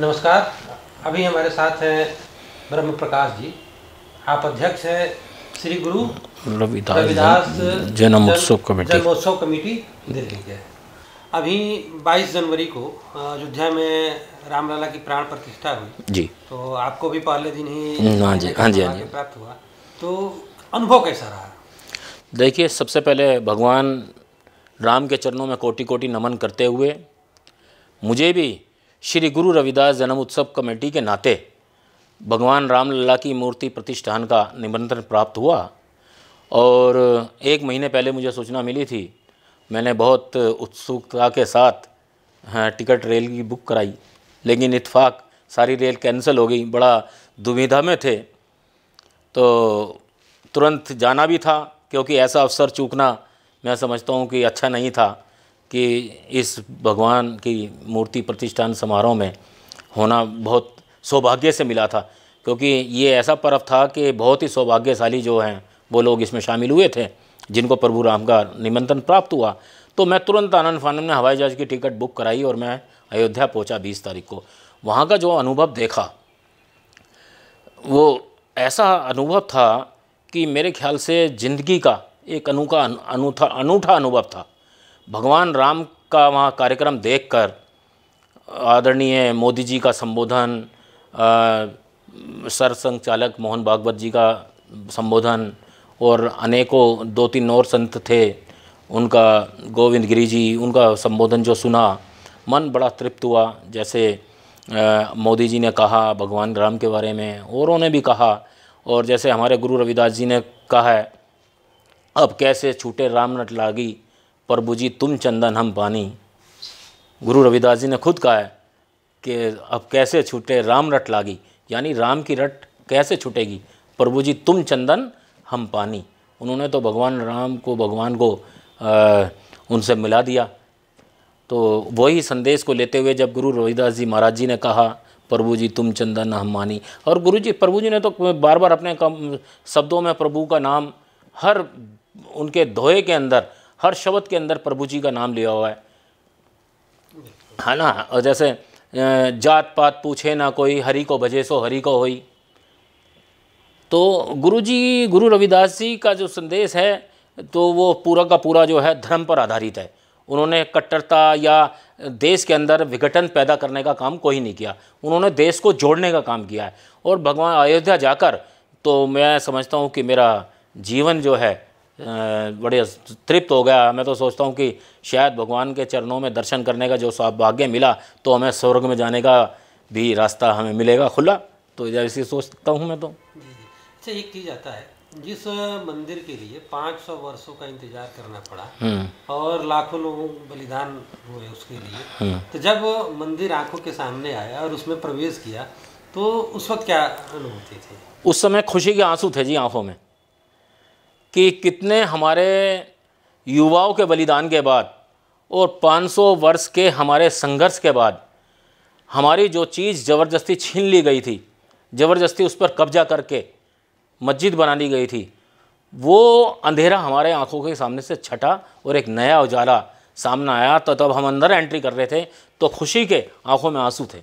नमस्कार अभी हमारे साथ हैं ब्रह्म प्रकाश जी आप अध्यक्ष हैं श्री गुरु रविदास रविदास जन्मोत्सव कमेटी जन्मोत्सव कमेटी दिल्ली के अभी 22 जनवरी को अयोध्या में रामलला की प्राण प्रतिष्ठा हुई जी तो आपको भी पहले दिन ही हाँ जी हाँ जी हाँ जी प्राप्त हुआ तो अनुभव कैसा रहा देखिए सबसे पहले भगवान राम के चरणों में कोटि कोटि नमन करते हुए मुझे भी श्री गुरु रविदास जन्म उत्सव कमेटी के नाते भगवान रामलला की मूर्ति प्रतिष्ठान का निमंत्रण प्राप्त हुआ और एक महीने पहले मुझे सूचना मिली थी मैंने बहुत उत्सुकता के साथ हाँ, टिकट रेल की बुक कराई लेकिन इतफाक़ सारी रेल कैंसिल हो गई बड़ा दुविधा में थे तो तुरंत जाना भी था क्योंकि ऐसा अवसर चूकना मैं समझता हूँ कि अच्छा नहीं था कि इस भगवान की मूर्ति प्रतिष्ठान समारोह में होना बहुत सौभाग्य से मिला था क्योंकि ये ऐसा पर्व था कि बहुत ही सौभाग्यशाली जो हैं वो लोग इसमें शामिल हुए थे जिनको प्रभु राम का निमंत्रण प्राप्त हुआ तो मैं तुरंत आनंद फानंद ने हवाई जहाज़ की टिकट बुक कराई और मैं अयोध्या पहुंचा 20 तारीख को वहाँ का जो अनुभव देखा वो ऐसा अनुभव था कि मेरे ख्याल से ज़िंदगी का एक अनूखा अनूठा अनूठा अनुभव था भगवान राम का वहाँ कार्यक्रम देखकर आदरणीय मोदी जी का संबोधन सरसंघ चालक मोहन भागवत जी का संबोधन और अनेकों दो तीन और संत थे उनका गोविंद गिरी जी उनका संबोधन जो सुना मन बड़ा तृप्त हुआ जैसे मोदी जी ने कहा भगवान राम के बारे में औरों ने भी कहा और जैसे हमारे गुरु रविदास जी ने कहा है अब कैसे छूटे राम नट लागी प्रभु जी तुम चंदन हम पानी गुरु रविदास जी ने खुद कहा है कि अब कैसे छूटे राम रट लागी यानी राम की रट कैसे छूटेगी प्रभु जी तुम चंदन हम पानी उन्होंने तो भगवान राम को भगवान को आ, उनसे मिला दिया तो वही संदेश को लेते हुए जब गुरु रविदास जी महाराज जी ने कहा प्रभु जी तुम चंदन हम मानी और गुरु जी प्रभु जी ने तो बार बार अपने कम शब्दों में प्रभु का नाम हर उनके धोए के अंदर हर शब्द के अंदर प्रभु जी का नाम लिया हुआ है है हाँ ना और जैसे जात पात पूछे ना कोई हरि को भजे सो हरि को होई तो गुरु जी गुरु रविदास जी का जो संदेश है तो वो पूरा का पूरा जो है धर्म पर आधारित है उन्होंने कट्टरता या देश के अंदर विघटन पैदा करने का काम कोई नहीं किया उन्होंने देश को जोड़ने का काम किया है और भगवान अयोध्या जाकर तो मैं समझता हूँ कि मेरा जीवन जो है बड़े तृप्त हो गया मैं तो सोचता हूँ कि शायद भगवान के चरणों में दर्शन करने का जो सौभाग्य मिला तो हमें स्वर्ग में जाने का भी रास्ता हमें मिलेगा खुला तो ऐसी सोचता हूँ मैं तो अच्छा एक चीज़ आता है जिस मंदिर के लिए 500 वर्षों का इंतजार करना पड़ा हम्म। और लाखों लोगों बलिदान हुए उसके लिए हम्म। तो जब मंदिर आंखों के सामने आया और उसमें प्रवेश किया तो उस वक्त क्या अनुभूति थी उस समय खुशी के आंसू थे जी आंखों में कि कितने हमारे युवाओं के बलिदान के बाद और 500 वर्ष के हमारे संघर्ष के बाद हमारी जो चीज़ ज़बरदस्ती छीन ली गई थी ज़बरदस्ती उस पर कब्जा करके मस्जिद बना ली गई थी वो अंधेरा हमारे आँखों के सामने से छटा और एक नया उजाला सामना आया तो तब हम अंदर एंट्री कर रहे थे तो खुशी के आंखों में आंसू थे